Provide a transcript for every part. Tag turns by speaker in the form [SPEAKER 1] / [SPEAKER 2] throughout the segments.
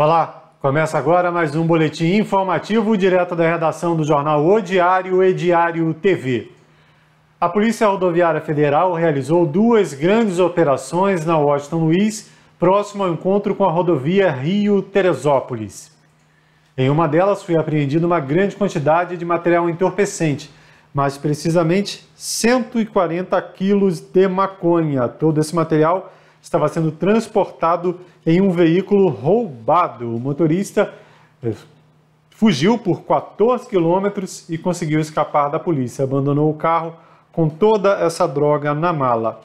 [SPEAKER 1] Olá, começa agora mais um boletim informativo direto da redação do jornal O Diário e Diário TV. A Polícia Rodoviária Federal realizou duas grandes operações na Washington Luiz, próximo ao encontro com a rodovia Rio-Teresópolis. Em uma delas foi apreendida uma grande quantidade de material entorpecente, mais precisamente 140 quilos de maconha. Todo esse material estava sendo transportado em um veículo roubado. O motorista eh, fugiu por 14 quilômetros e conseguiu escapar da polícia. Abandonou o carro com toda essa droga na mala.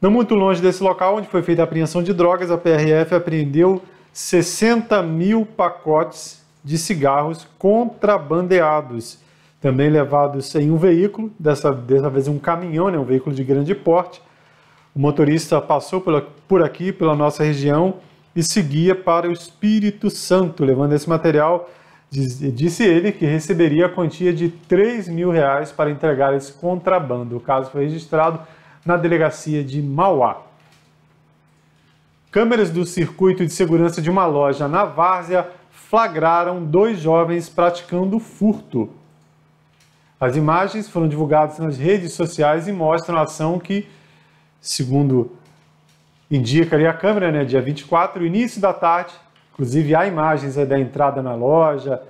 [SPEAKER 1] Não muito longe desse local onde foi feita a apreensão de drogas, a PRF apreendeu 60 mil pacotes de cigarros contrabandeados, também levados em um veículo, dessa, dessa vez um caminhão, né, um veículo de grande porte, o motorista passou por aqui, pela nossa região, e seguia para o Espírito Santo, levando esse material. Disse ele que receberia a quantia de 3 mil reais para entregar esse contrabando. O caso foi registrado na delegacia de Mauá. Câmeras do circuito de segurança de uma loja na Várzea flagraram dois jovens praticando furto. As imagens foram divulgadas nas redes sociais e mostram a ação que segundo indica ali a câmera, né, dia 24, início da tarde. Inclusive há imagens da entrada na loja,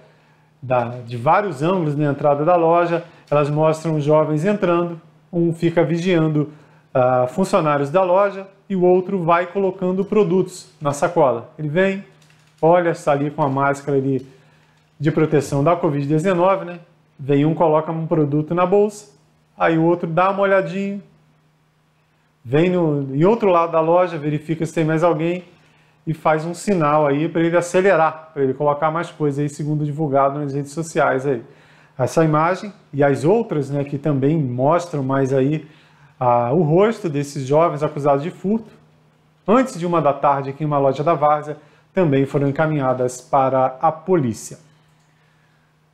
[SPEAKER 1] da, de vários ângulos na entrada da loja. Elas mostram os jovens entrando, um fica vigiando uh, funcionários da loja e o outro vai colocando produtos na sacola. Ele vem, olha, está ali com a máscara ali de proteção da Covid-19, né? Vem um, coloca um produto na bolsa, aí o outro dá uma olhadinha, vem no, em outro lado da loja, verifica se tem mais alguém e faz um sinal aí para ele acelerar, para ele colocar mais coisas aí, segundo divulgado nas redes sociais aí. Essa imagem e as outras, né, que também mostram mais aí o rosto desses jovens acusados de furto, antes de uma da tarde aqui em uma loja da Várzea, também foram encaminhadas para a polícia.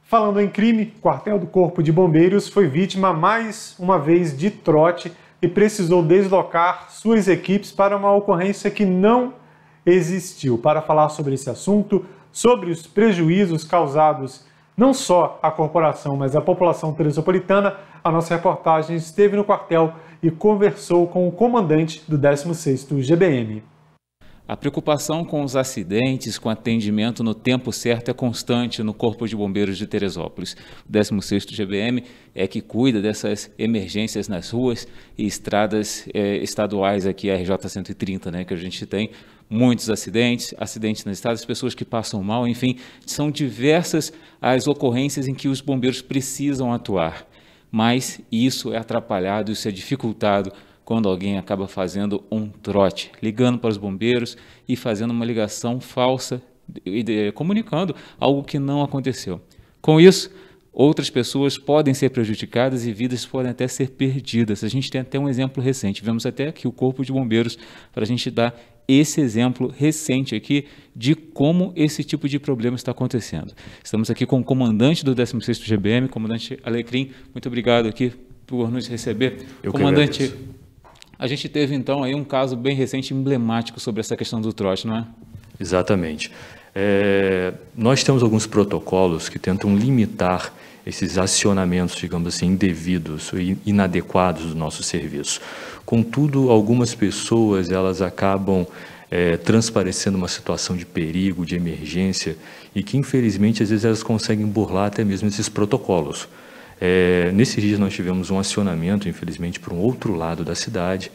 [SPEAKER 1] Falando em crime, o quartel do Corpo de Bombeiros foi vítima mais uma vez de trote e precisou deslocar suas equipes para uma ocorrência que não existiu. Para falar sobre esse assunto, sobre os prejuízos causados não só à corporação, mas à população teresopolitana, a nossa reportagem esteve no quartel e conversou com o comandante do 16º GBM. A preocupação
[SPEAKER 2] com os acidentes, com atendimento no tempo certo é constante no Corpo de Bombeiros de Teresópolis. O 16º GBM é que cuida dessas emergências nas ruas e estradas é, estaduais aqui, RJ 130, né, que a gente tem muitos acidentes, acidentes nas estradas, pessoas que passam mal, enfim, são diversas as ocorrências em que os bombeiros precisam atuar. Mas isso é atrapalhado, isso é dificultado quando alguém acaba fazendo um trote, ligando para os bombeiros e fazendo uma ligação falsa, comunicando algo que não aconteceu. Com isso, outras pessoas podem ser prejudicadas e vidas podem até ser perdidas. A gente tem até um exemplo recente, vemos até aqui o Corpo de Bombeiros para a gente dar esse exemplo recente aqui de como esse tipo de problema está acontecendo. Estamos aqui com o comandante do 16º GBM, comandante Alecrim. Muito obrigado aqui por nos receber. Eu comandante, a gente teve então aí um caso bem recente, emblemático sobre essa questão do trote, não é?
[SPEAKER 3] Exatamente. É, nós temos alguns protocolos que tentam limitar esses acionamentos, digamos assim, indevidos e inadequados do nosso serviço. Contudo, algumas pessoas elas acabam é, transparecendo uma situação de perigo, de emergência, e que infelizmente às vezes elas conseguem burlar até mesmo esses protocolos. É, nesses dias nós tivemos um acionamento, infelizmente, para um outro lado da cidade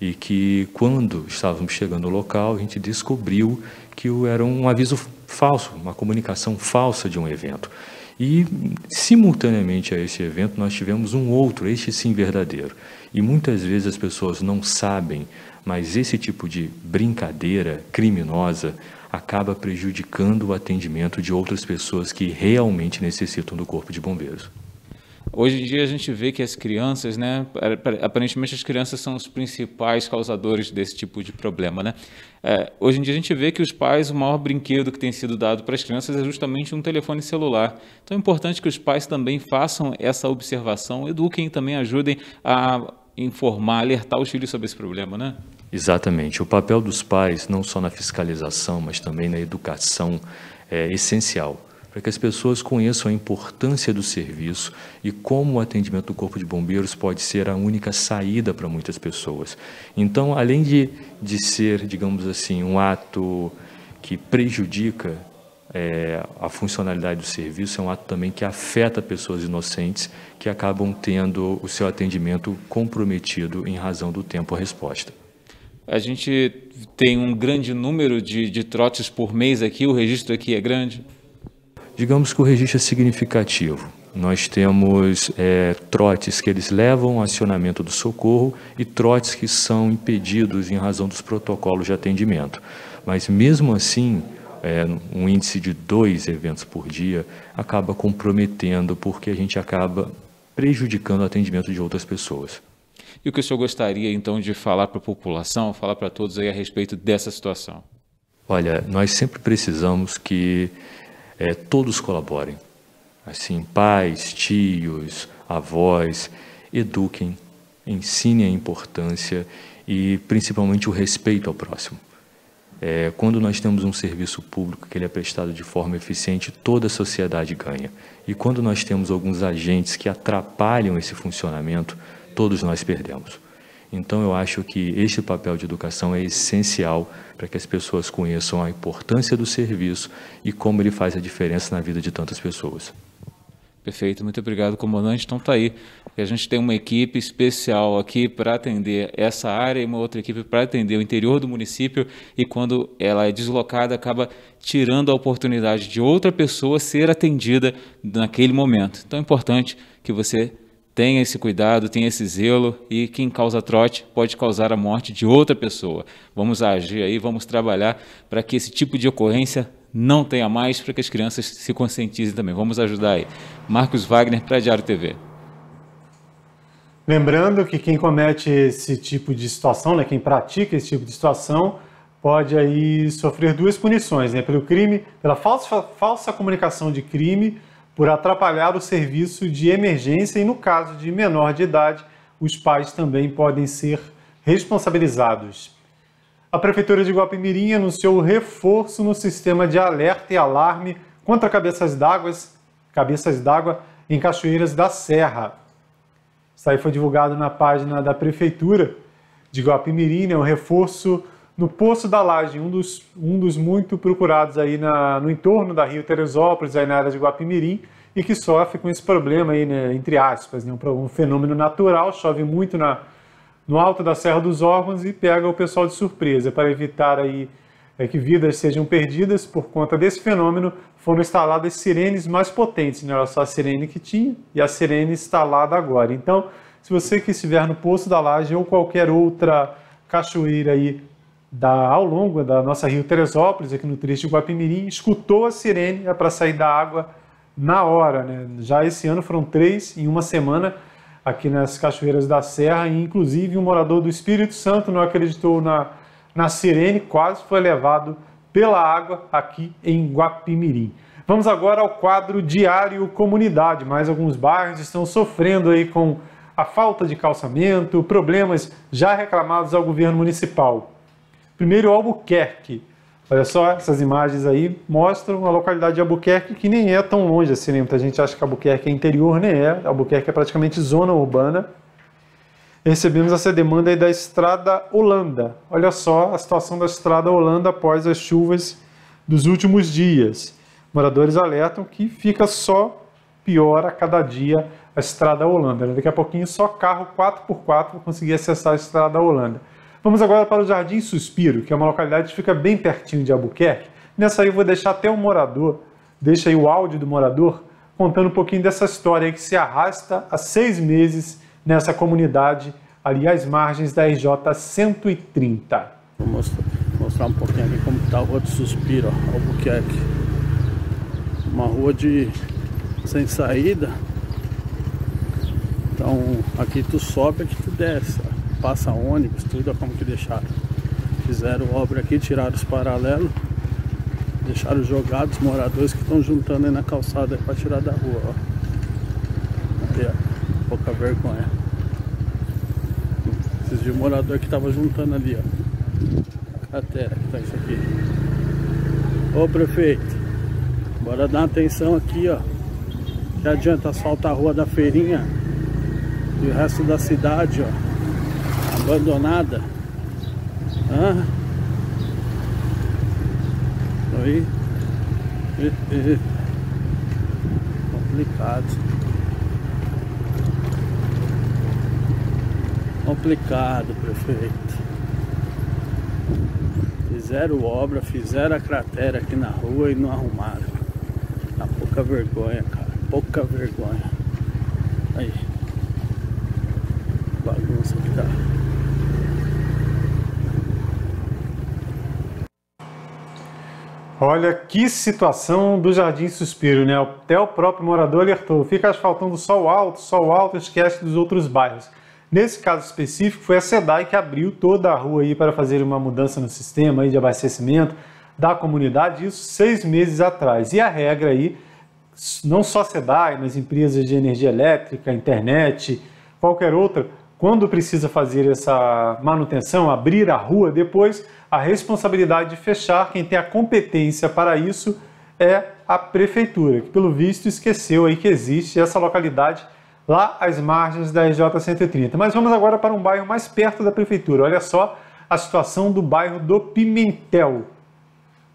[SPEAKER 3] e que quando estávamos chegando ao local, a gente descobriu que era um aviso falso, uma comunicação falsa de um evento. E, simultaneamente a esse evento, nós tivemos um outro, este sim verdadeiro. E muitas vezes as pessoas não sabem, mas esse tipo de brincadeira criminosa acaba prejudicando o atendimento de outras pessoas que realmente necessitam do Corpo de
[SPEAKER 2] Bombeiros. Hoje em dia a gente vê que as crianças, né, aparentemente as crianças são os principais causadores desse tipo de problema, né? É, hoje em dia a gente vê que os pais, o maior brinquedo que tem sido dado para as crianças é justamente um telefone celular. Então é importante que os pais também façam essa observação, eduquem também ajudem a informar, alertar os filhos sobre esse problema, né?
[SPEAKER 3] Exatamente. O papel dos pais, não só na fiscalização, mas também na educação, é essencial para que as pessoas conheçam a importância do serviço e como o atendimento do Corpo de Bombeiros pode ser a única saída para muitas pessoas. Então, além de, de ser, digamos assim, um ato que prejudica é, a funcionalidade do serviço, é um ato também que afeta pessoas inocentes que acabam tendo o seu atendimento comprometido em razão do tempo resposta.
[SPEAKER 2] A gente tem um grande número de, de trotes por mês aqui, o registro aqui é grande.
[SPEAKER 3] Digamos que o registro é significativo. Nós temos é, trotes que eles levam ao acionamento do socorro e trotes que são impedidos em razão dos protocolos de atendimento. Mas mesmo assim, é, um índice de dois eventos por dia acaba comprometendo, porque a gente acaba prejudicando o atendimento de outras pessoas.
[SPEAKER 2] E o que o senhor gostaria então de falar para a população, falar para todos aí a respeito dessa situação?
[SPEAKER 3] Olha, nós sempre precisamos que é, todos colaborem. Assim, pais, tios, avós, eduquem, ensinem a importância e principalmente o respeito ao próximo. É, quando nós temos um serviço público que ele é prestado de forma eficiente, toda a sociedade ganha. E quando nós temos alguns agentes que atrapalham esse funcionamento, todos nós perdemos. Então, eu acho que este papel de educação é essencial para que as pessoas conheçam a importância do serviço e como ele faz a diferença na vida de tantas pessoas.
[SPEAKER 2] Perfeito, muito obrigado, comandante. Então tá aí. A gente tem uma equipe especial aqui para atender essa área e uma outra equipe para atender o interior do município. E quando ela é deslocada, acaba tirando a oportunidade de outra pessoa ser atendida naquele momento. Então é importante que você tenha esse cuidado, tenha esse zelo e quem causa trote pode causar a morte de outra pessoa. Vamos agir aí, vamos trabalhar para que esse tipo de ocorrência não tenha mais, para que as crianças se conscientizem também. Vamos ajudar aí. Marcos Wagner para Diário TV.
[SPEAKER 1] Lembrando que quem comete esse tipo de situação, né, quem pratica esse tipo de situação, pode aí sofrer duas punições, né, pelo crime, pela falsa, falsa comunicação de crime por atrapalhar o serviço de emergência e, no caso de menor de idade, os pais também podem ser responsabilizados. A Prefeitura de Guapimirim anunciou reforço no sistema de alerta e alarme contra cabeças d'água cabeças d'água em Cachoeiras da Serra. Isso aí foi divulgado na página da Prefeitura de Guapimirim, é né? um reforço no Poço da Laje, um dos, um dos muito procurados aí na, no entorno da Rio Teresópolis, aí na área de Guapimirim, e que sofre com esse problema aí, né, entre aspas, né, um, um, fenômeno natural, chove muito na, no alto da Serra dos Órgãos e pega o pessoal de surpresa. Para evitar aí é, que vidas sejam perdidas por conta desse fenômeno, foram instaladas sirenes mais potentes, não né, era só a sirene que tinha e a sirene instalada agora. Então, se você que estiver no Poço da Laje ou qualquer outra cachoeira aí da, ao longo da nossa Rio Teresópolis, aqui no Triste Guapimirim, escutou a sirene é para sair da água na hora. Né? Já esse ano foram três em uma semana aqui nas Cachoeiras da Serra, e inclusive um morador do Espírito Santo não acreditou na, na sirene, quase foi levado pela água aqui em Guapimirim. Vamos agora ao quadro Diário Comunidade. Mais alguns bairros estão sofrendo aí com a falta de calçamento, problemas já reclamados ao governo municipal. Primeiro Albuquerque. Olha só, essas imagens aí mostram a localidade de Albuquerque, que nem é tão longe assim, né? Muita gente acha que Albuquerque é interior, nem é. Albuquerque é praticamente zona urbana. Recebemos essa demanda aí da Estrada Holanda. Olha só a situação da Estrada Holanda após as chuvas dos últimos dias. Moradores alertam que fica só pior a cada dia a Estrada Holanda. Daqui a pouquinho só carro 4x4 vai conseguir acessar a Estrada Holanda. Vamos agora para o Jardim Suspiro, que é uma localidade que fica bem pertinho de Albuquerque. Nessa aí eu vou deixar até o um morador, deixa aí o áudio do morador, contando um pouquinho dessa história que se arrasta há seis meses nessa comunidade, ali às
[SPEAKER 4] margens da RJ 130. Vou mostrar, mostrar um pouquinho aqui como está a rua de Suspiro, Albuquerque. Uma rua de sem saída. Então aqui tu sobe, aqui tu desce passa ônibus, tudo, é como que deixaram. Fizeram obra aqui, tiraram os paralelos, deixaram jogados moradores que estão juntando aí na calçada para tirar da rua, ó. Aí, ó. pouca vergonha. Esses de morador que tava juntando ali, ó. Cratera que tá isso aqui. Ô prefeito, bora dar atenção aqui, ó. Que adianta asfaltar a rua da feirinha e o resto da cidade, ó abandonada. Hã? Aí. E, e. Complicado. Complicado, prefeito. Fizeram obra, fizeram a cratera aqui na rua e não arrumaram. Tá pouca vergonha, cara. Pouca vergonha. Aí. Bagunça que tá.
[SPEAKER 1] Olha que situação do Jardim Suspiro, né? Até o próprio morador alertou: fica asfaltando sol alto, sol alto, esquece dos outros bairros. Nesse caso específico, foi a SEDAI que abriu toda a rua aí para fazer uma mudança no sistema aí de abastecimento da comunidade, isso seis meses atrás. E a regra aí, não só a SEDAI, mas empresas de energia elétrica, internet, qualquer outra, quando precisa fazer essa manutenção, abrir a rua depois, a responsabilidade de fechar, quem tem a competência para isso é a prefeitura, que pelo visto esqueceu aí que existe essa localidade lá às margens da RJ 130. Mas vamos agora para um bairro mais perto da prefeitura. Olha só a situação do bairro do Pimentel.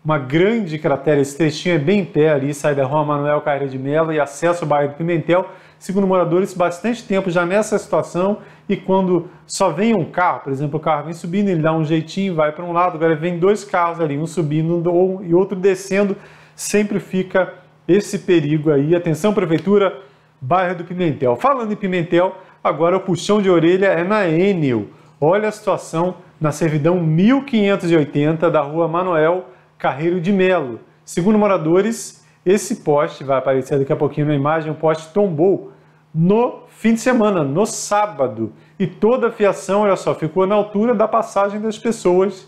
[SPEAKER 1] Uma grande cratera, esse trechinho é bem em pé ali, sai da rua Manuel Carreira de Mello e acessa o bairro do Pimentel segundo moradores, bastante tempo já nessa situação e quando só vem um carro, por exemplo, o carro vem subindo, ele dá um jeitinho, vai para um lado, agora vem dois carros ali, um subindo e outro descendo, sempre fica esse perigo aí. Atenção, Prefeitura, bairro do Pimentel. Falando em Pimentel, agora o puxão de orelha é na Enel. Olha a situação na servidão 1580 da rua Manuel Carreiro de Melo. Segundo moradores, esse poste, vai aparecer daqui a pouquinho na imagem, o poste tombou no fim de semana, no sábado. E toda a fiação, olha só, ficou na altura da passagem das pessoas.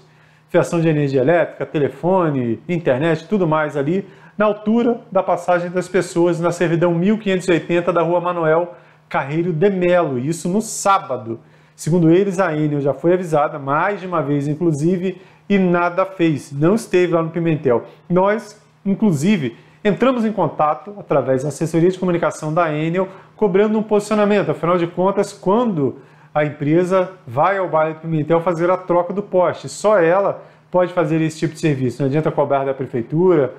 [SPEAKER 1] Fiação de energia elétrica, telefone, internet, tudo mais ali, na altura da passagem das pessoas na servidão 1580 da Rua Manuel Carreiro de Melo. Isso no sábado. Segundo eles, a Enel já foi avisada, mais de uma vez, inclusive, e nada fez. Não esteve lá no Pimentel. Nós, inclusive, entramos em contato através da assessoria de comunicação da Enel, cobrando um posicionamento. Afinal de contas, quando a empresa vai ao bairro do Pimentel fazer a troca do poste, só ela pode fazer esse tipo de serviço. Não adianta cobrar da prefeitura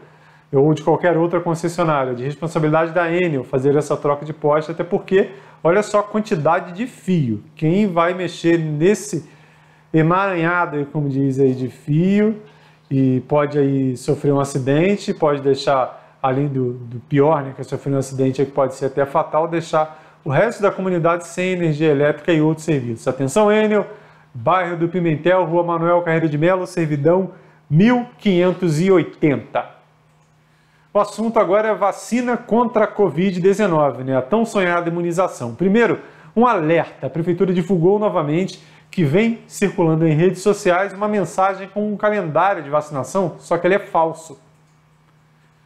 [SPEAKER 1] ou de qualquer outra concessionária, de responsabilidade da Enel fazer essa troca de poste, até porque olha só a quantidade de fio. Quem vai mexer nesse emaranhado, como diz aí, de fio, e pode aí sofrer um acidente, pode deixar além do, do pior, né, que é sofrer um acidente é que pode ser até fatal, deixar o resto da comunidade sem energia elétrica e outros serviços. Atenção, Enel, bairro do Pimentel, Rua Manuel Carreiro de Melo, Servidão 1580. O assunto agora é vacina contra a Covid-19, né? a tão sonhada imunização. Primeiro, um alerta. A Prefeitura divulgou novamente que vem circulando em redes sociais uma mensagem com um calendário de vacinação, só que ele é falso.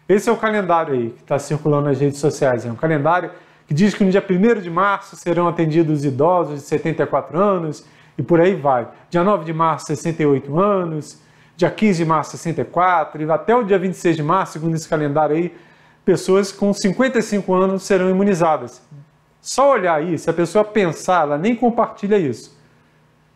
[SPEAKER 1] Esse é o calendário aí que está circulando nas redes sociais. É um calendário que diz que no dia 1 de março serão atendidos idosos de 74 anos e por aí vai. Dia 9 de março, 68 anos. Dia 15 de março, 64. E até o dia 26 de março, segundo esse calendário aí, pessoas com 55 anos serão imunizadas. Só olhar aí, se a pessoa pensar, ela nem compartilha isso.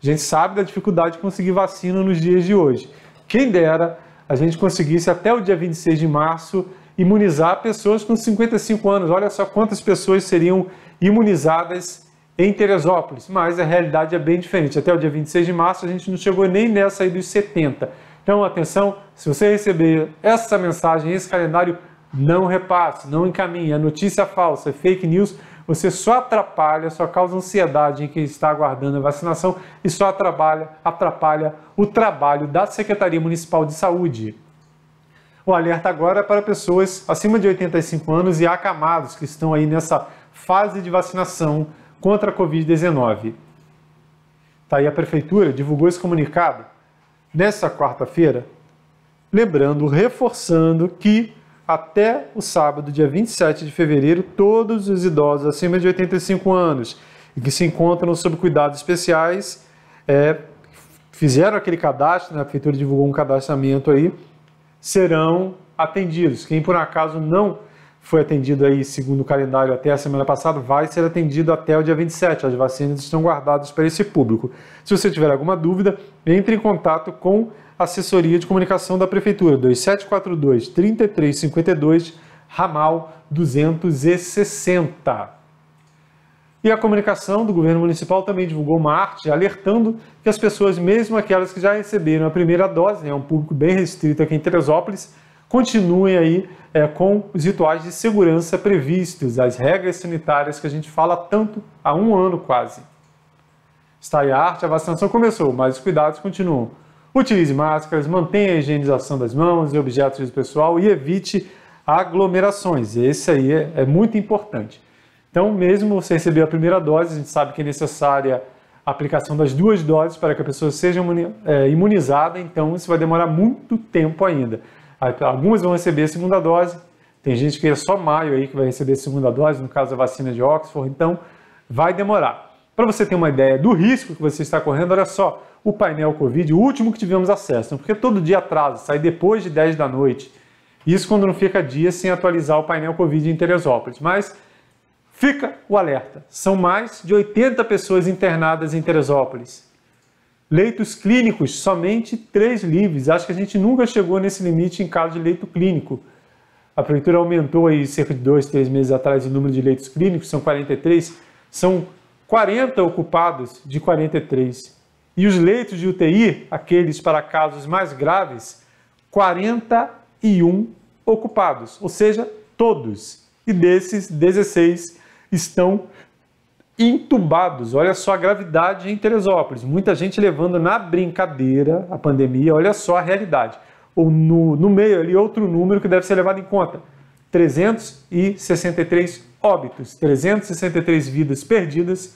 [SPEAKER 1] A gente sabe da dificuldade de conseguir vacina nos dias de hoje. Quem dera a gente conseguisse até o dia 26 de março imunizar pessoas com 55 anos. Olha só quantas pessoas seriam imunizadas em Teresópolis, mas a realidade é bem diferente. Até o dia 26 de março a gente não chegou nem nessa aí dos 70. Então, atenção, se você receber essa mensagem, esse calendário, não repasse, não encaminhe. É notícia falsa, é fake news você só atrapalha, só causa ansiedade em quem está aguardando a vacinação e só atrapalha, atrapalha o trabalho da Secretaria Municipal de Saúde. O alerta agora é para pessoas acima de 85 anos e acamados que estão aí nessa fase de vacinação contra a Covid-19. Tá aí a prefeitura divulgou esse comunicado nessa quarta-feira, lembrando, reforçando que até o sábado, dia 27 de fevereiro, todos os idosos acima de 85 anos e que se encontram sob cuidados especiais é, fizeram aquele cadastro, né, a prefeitura divulgou um cadastramento aí, serão atendidos. Quem por acaso não foi atendido aí segundo o calendário até a semana passada, vai ser atendido até o dia 27. As vacinas estão guardadas para esse público. Se você tiver alguma dúvida, entre em contato com a assessoria de comunicação da prefeitura 2742 3352 ramal 260. E a comunicação do governo municipal também divulgou uma arte alertando que as pessoas, mesmo aquelas que já receberam a primeira dose, é né, um público bem restrito aqui em Teresópolis, continue aí é, com os rituais de segurança previstos, as regras sanitárias que a gente fala tanto há um ano quase. Está aí a arte, a vacinação começou, mas os cuidados continuam. Utilize máscaras, mantenha a higienização das mãos e objetos do pessoal e evite aglomerações. Esse aí é, é muito importante. Então, mesmo você receber a primeira dose, a gente sabe que é necessária a aplicação das duas doses para que a pessoa seja é, imunizada, então isso vai demorar muito tempo ainda. Tá, algumas vão receber a segunda dose, tem gente que é só maio aí que vai receber a segunda dose, no caso da vacina de Oxford, então vai demorar. Para você ter uma ideia do risco que você está correndo, olha só, o painel Covid, o último que tivemos acesso, né? porque todo dia atrasa, sai depois de 10 da noite. Isso quando não fica dias sem atualizar o painel Covid em Teresópolis. Mas fica o alerta: são mais de 80 pessoas internadas em Teresópolis. Leitos clínicos, somente três livres. Acho que a gente nunca chegou nesse limite em caso de leito clínico. A prefeitura aumentou aí cerca de dois, três meses atrás o número de leitos clínicos, são 43, são 40 ocupados de 43. E os leitos de UTI, aqueles para casos mais graves, 41 ocupados, ou seja, todos. E desses, 16 estão entubados. Olha só a gravidade em Teresópolis. Muita gente levando na brincadeira a pandemia. Olha só a realidade. Ou no, no meio ali, outro número que deve ser levado em conta: 363 óbitos, 363 vidas perdidas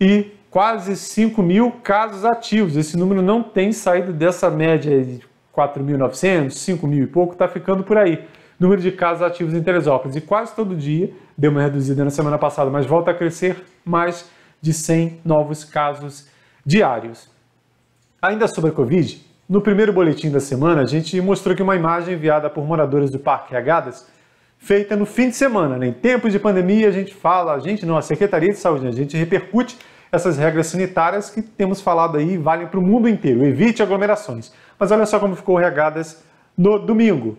[SPEAKER 1] e quase 5 mil casos ativos. Esse número não tem saído dessa média de 4.900, 5 mil e pouco, está ficando por aí número de casos ativos em Teresópolis. E quase todo dia, deu uma reduzida na semana passada, mas volta a crescer mais de 100 novos casos diários. Ainda sobre a Covid, no primeiro boletim da semana, a gente mostrou que uma imagem enviada por moradores do Parque Regadas, feita no fim de semana, né? em tempos de pandemia, a gente fala, a gente não, a Secretaria de Saúde, né? a gente repercute essas regras sanitárias que temos falado aí valem para o mundo inteiro. Evite aglomerações. Mas olha só como ficou o Regadas no domingo.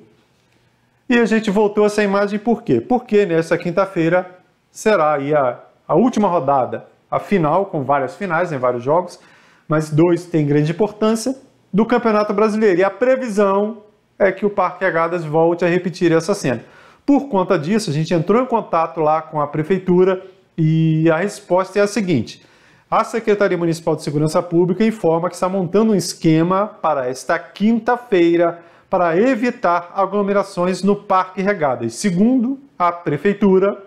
[SPEAKER 1] E a gente voltou essa imagem por quê? Porque nessa quinta-feira será aí a, a última rodada, a final, com várias finais em vários jogos, mas dois têm grande importância, do Campeonato Brasileiro. E a previsão é que o Parque Agadas volte a repetir essa cena. Por conta disso, a gente entrou em contato lá com a prefeitura e a resposta é a seguinte: a Secretaria Municipal de Segurança Pública informa que está montando um esquema para esta quinta-feira para evitar aglomerações no parque regadas. Segundo a prefeitura,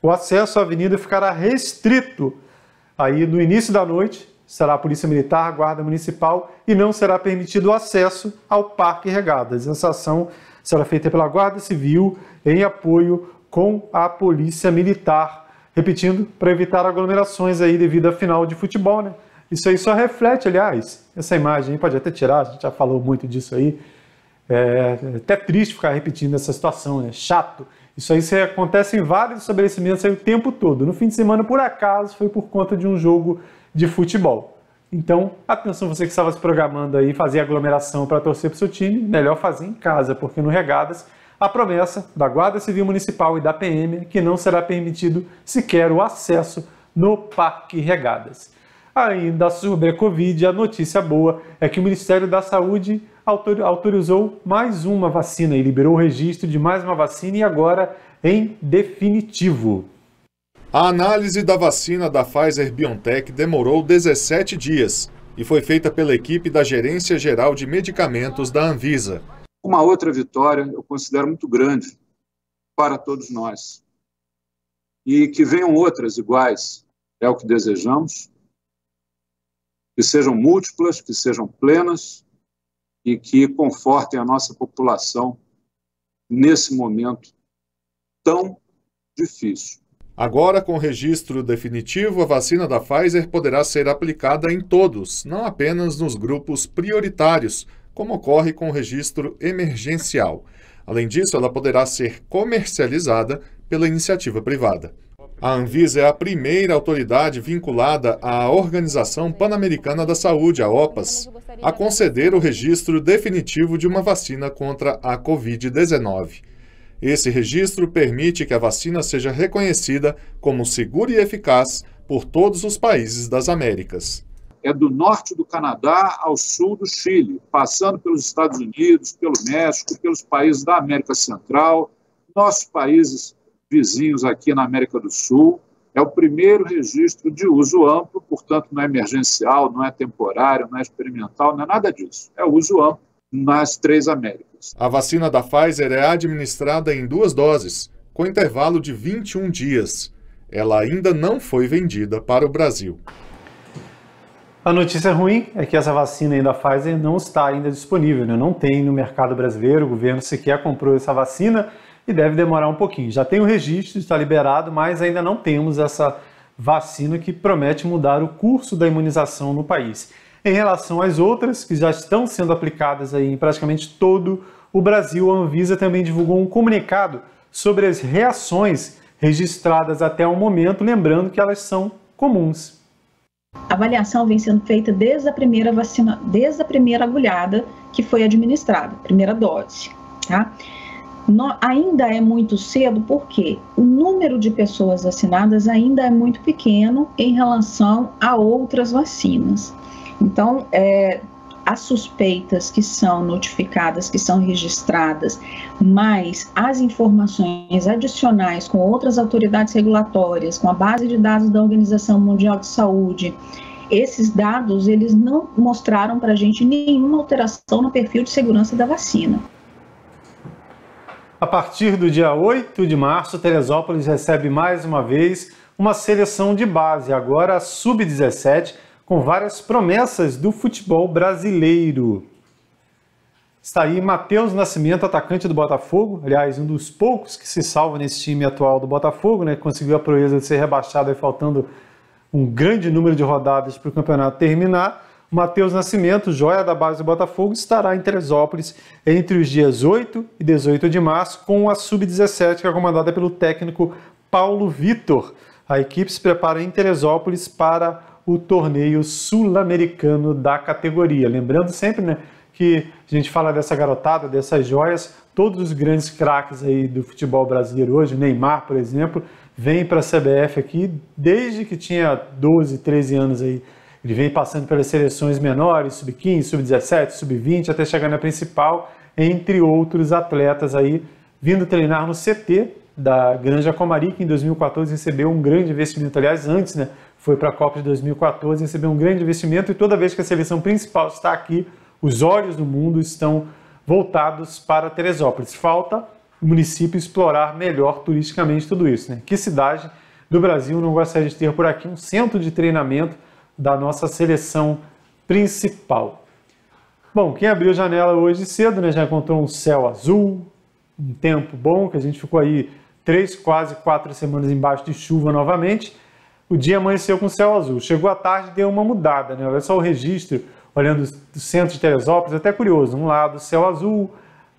[SPEAKER 1] o acesso à avenida ficará restrito aí no início da noite, será a Polícia Militar, a Guarda Municipal e não será permitido o acesso ao parque regadas. Essa ação será feita pela Guarda Civil em apoio com a Polícia Militar, repetindo, para evitar aglomerações aí devido à final de futebol, né? Isso aí só reflete, aliás, essa imagem, pode até tirar, a gente já falou muito disso aí. É, é até triste ficar repetindo essa situação, né? Chato. Isso aí acontece em vários estabelecimentos aí o tempo todo. No fim de semana, por acaso, foi por conta de um jogo de futebol. Então, atenção você que estava se programando aí fazer aglomeração para torcer para o seu time, melhor fazer em casa, porque no Regadas a promessa da Guarda Civil Municipal e da PM é que não será permitido sequer o acesso no Parque Regadas. Ainda sobre a Covid, a notícia boa é que o Ministério da Saúde autorizou mais uma vacina e liberou o registro de mais uma vacina e agora em definitivo. A análise da vacina da Pfizer BioNTech demorou 17
[SPEAKER 5] dias e foi feita pela equipe da Gerência Geral de Medicamentos da Anvisa.
[SPEAKER 2] Uma outra vitória eu considero muito grande para todos nós. E que venham outras iguais, é o que desejamos, que sejam múltiplas, que sejam plenas e que confortem a
[SPEAKER 5] nossa população nesse momento tão difícil. Agora, com registro definitivo, a vacina da Pfizer poderá ser aplicada em todos, não apenas nos grupos prioritários, como ocorre com o registro emergencial. Além disso, ela poderá ser comercializada pela iniciativa privada. A Anvisa é a primeira autoridade vinculada à Organização Pan-Americana da Saúde, a OPAS, a conceder o registro definitivo de uma vacina contra a Covid-19. Esse registro permite que a vacina seja reconhecida como segura e eficaz por todos os países das Américas.
[SPEAKER 2] É do norte do Canadá ao sul do Chile, passando pelos Estados Unidos, pelo México, pelos países da América Central, nossos países vizinhos aqui na América do Sul. É o primeiro registro de uso amplo, portanto, não é emergencial,
[SPEAKER 5] não é temporário, não é experimental, não é nada disso. É uso amplo nas três Américas. A vacina da Pfizer é administrada em duas doses, com intervalo de 21 dias. Ela ainda não foi vendida para o Brasil.
[SPEAKER 1] A notícia ruim é que essa vacina da Pfizer não está ainda disponível, né? não tem no mercado brasileiro, o governo sequer comprou essa vacina e deve demorar um pouquinho. Já tem o registro, está liberado, mas ainda não temos essa vacina que promete mudar o curso da imunização no país. Em relação às outras que já estão sendo aplicadas aí em praticamente todo o Brasil, a Anvisa também divulgou um comunicado sobre as reações registradas até o momento, lembrando que elas são comuns.
[SPEAKER 4] A avaliação vem sendo feita desde a primeira vacina, desde a primeira agulhada que foi administrada, primeira dose, tá? no, ainda é muito cedo porque o número de pessoas vacinadas ainda é muito pequeno em relação a outras vacinas. Então, é, as suspeitas que são notificadas, que são registradas, mais as informações adicionais com outras autoridades regulatórias, com a base de dados da Organização Mundial de Saúde, esses dados eles não mostraram para a gente nenhuma alteração no perfil de segurança da vacina.
[SPEAKER 1] A partir do dia 8 de março, Teresópolis recebe mais uma vez uma seleção de base, agora sub-17, com várias promessas do futebol brasileiro. Está aí Matheus Nascimento, atacante do Botafogo, aliás, um dos poucos que se salva nesse time atual do Botafogo, né? Conseguiu a proeza de ser rebaixado faltando um grande número de rodadas para o campeonato terminar Matheus Nascimento, joia da base do Botafogo, estará em Teresópolis entre os dias 8 e 18 de março com a Sub-17, que é comandada pelo técnico Paulo Vitor. A equipe se prepara em Teresópolis para o torneio sul-americano da categoria. Lembrando sempre, né, que a gente fala dessa garotada, dessas joias, todos os grandes craques aí do futebol brasileiro hoje, Neymar, por exemplo, vem para a CBF aqui desde que tinha 12, 13 anos aí ele vem passando pelas seleções menores, sub-15, sub-17, sub-20, até chegar na principal, entre outros atletas aí, vindo treinar no CT da Granja Comari, que em 2014 recebeu um grande investimento, aliás, antes, né, foi para a Copa de 2014, recebeu um grande investimento e toda vez que a seleção principal está aqui, os olhos do mundo estão voltados para Teresópolis. Falta o município explorar melhor turisticamente tudo isso, né? Que cidade do Brasil não gostaria de ter por aqui um centro de treinamento da nossa seleção principal. Bom, quem abriu a janela hoje cedo né, já encontrou um céu azul, um tempo bom, que a gente ficou aí três, quase quatro semanas embaixo de chuva novamente. O dia amanheceu com céu azul. Chegou à tarde deu uma mudada, né? Olha só o registro, olhando o centro de Teresópolis, até curioso. Um lado céu azul,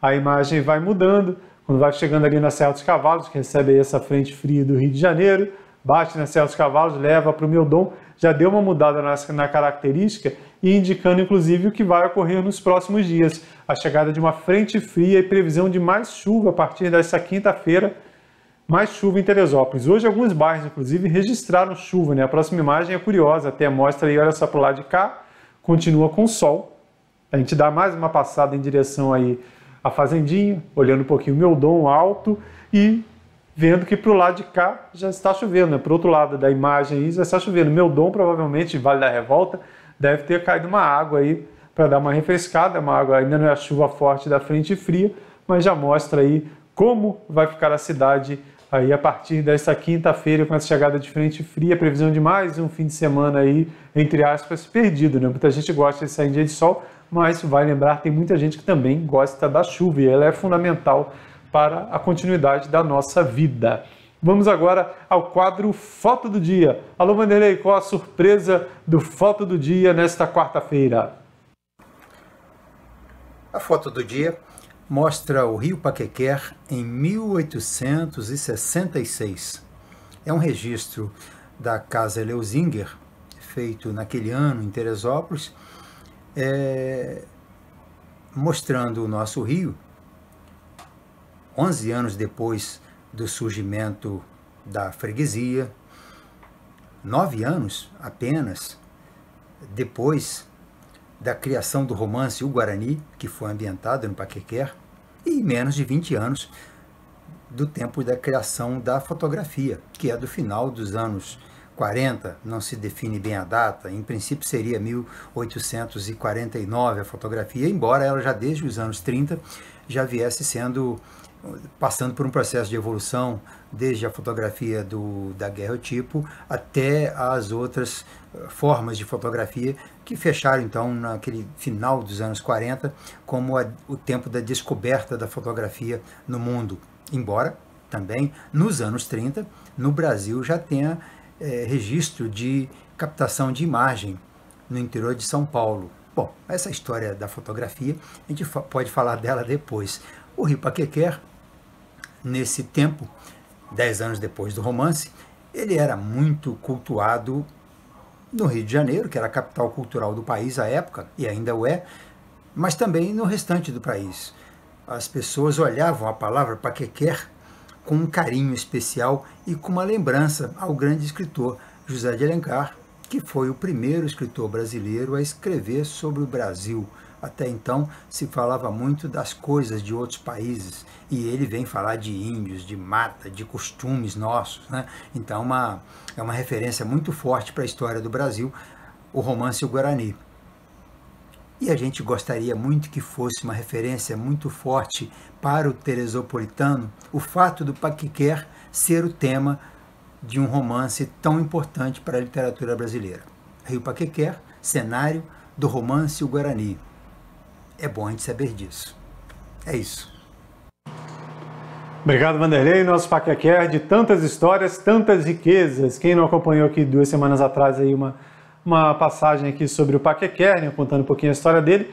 [SPEAKER 1] a imagem vai mudando. Quando vai chegando ali na Serra dos Cavalos, que recebe essa frente fria do Rio de Janeiro, bate na Serra dos Cavalos, leva para o Meudon, já deu uma mudada na, na característica e indicando inclusive o que vai ocorrer nos próximos dias. A chegada de uma frente fria e previsão de mais chuva a partir desta quinta-feira, mais chuva em Teresópolis. Hoje alguns bairros inclusive registraram chuva, né? A próxima imagem é curiosa, até mostra aí, olha só para o lado de cá, continua com sol. A gente dá mais uma passada em direção aí a Fazendinha, olhando um pouquinho o Meudon alto e vendo que para o lado de cá já está chovendo, né? para o outro lado da imagem aí já está chovendo. Meu dom, provavelmente, Vale da Revolta, deve ter caído uma água aí para dar uma refrescada, é uma água ainda não é a chuva forte da frente fria, mas já mostra aí como vai ficar a cidade aí a partir desta quinta-feira com essa chegada de frente fria, previsão de mais um fim de semana aí, entre aspas, perdido, né? Muita gente gosta de sair em dia de sol, mas vai lembrar, tem muita gente que também gosta da chuva e ela é fundamental para a continuidade da nossa vida. Vamos agora ao quadro Foto do Dia. Alô, Vanderlei, qual a surpresa do Foto do
[SPEAKER 6] Dia nesta quarta-feira? A foto do dia mostra o rio Paquequer em 1866. É um registro da Casa Leuzinger, feito naquele ano em Teresópolis, é, mostrando o nosso rio 11 anos depois do surgimento da freguesia, nove anos apenas depois da criação do romance O Guarani, que foi ambientado no Paquequer, e menos de 20 anos do tempo da criação da fotografia, que é do final dos anos 40, não se define bem a data, em princípio seria 1849 a fotografia, embora ela já desde os anos 30 já viesse sendo passando por um processo de evolução desde a fotografia do, da tipo até as outras eh, formas de fotografia que fecharam então naquele final dos anos 40 como a, o tempo da descoberta da fotografia no mundo, embora também nos anos 30 no Brasil já tenha é, registro de captação de imagem no interior de São Paulo. Bom, essa história da fotografia, a gente fa pode falar dela depois. O Rio Paquequer Nesse tempo, dez anos depois do romance, ele era muito cultuado no Rio de Janeiro, que era a capital cultural do país à época, e ainda o é, mas também no restante do país. As pessoas olhavam a palavra paquequer com um carinho especial e com uma lembrança ao grande escritor José de Alencar, que foi o primeiro escritor brasileiro a escrever sobre o Brasil, até então se falava muito das coisas de outros países e ele vem falar de índios, de mata, de costumes nossos. Né? Então é uma, é uma referência muito forte para a história do Brasil, o romance O Guarani. E a gente gostaria muito que fosse uma referência muito forte para o teresopolitano o fato do Paquiquer ser o tema de um romance tão importante para a literatura brasileira. Rio Paquequer, cenário do romance O Guarani, é bom a gente saber disso. É isso. Obrigado, Vanderlei. Nosso Paquequer é de tantas histórias,
[SPEAKER 1] tantas riquezas. Quem não acompanhou aqui duas semanas atrás aí uma, uma passagem aqui sobre o Paquequer, né, contando um pouquinho a história dele.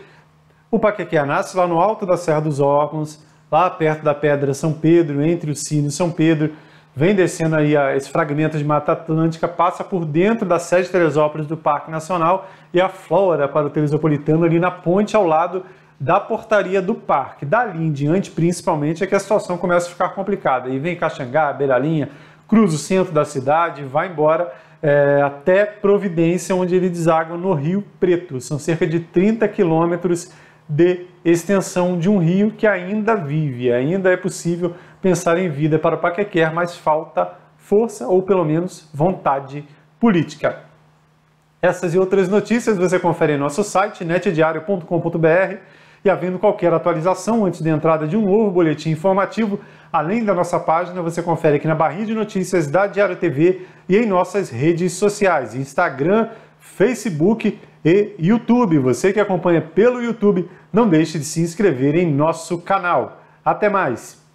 [SPEAKER 1] O Paquequer nasce lá no alto da Serra dos Órgãos, lá perto da Pedra São Pedro, entre o Sino e São Pedro vem descendo aí esse fragmento de Mata Atlântica, passa por dentro da sede de Teresópolis do Parque Nacional e aflora para o Teresopolitano ali na ponte ao lado da portaria do parque. Dali em diante, principalmente, é que a situação começa a ficar complicada. E vem Caxangá, Beiralinha, cruza o centro da cidade, vai embora é, até Providência, onde ele deságua no Rio Preto. São cerca de 30 quilômetros de extensão de um rio que ainda vive, ainda é possível pensar em vida é para Paquequer, mas falta força ou pelo menos vontade política. Essas e outras notícias você confere em nosso site netdiario.com.br e havendo qualquer atualização antes da entrada de um novo boletim informativo, além da nossa página, você confere aqui na barrinha de notícias da Diário TV e em nossas redes sociais, Instagram, Facebook e YouTube. Você que acompanha pelo YouTube, não deixe de se inscrever em nosso canal. Até mais!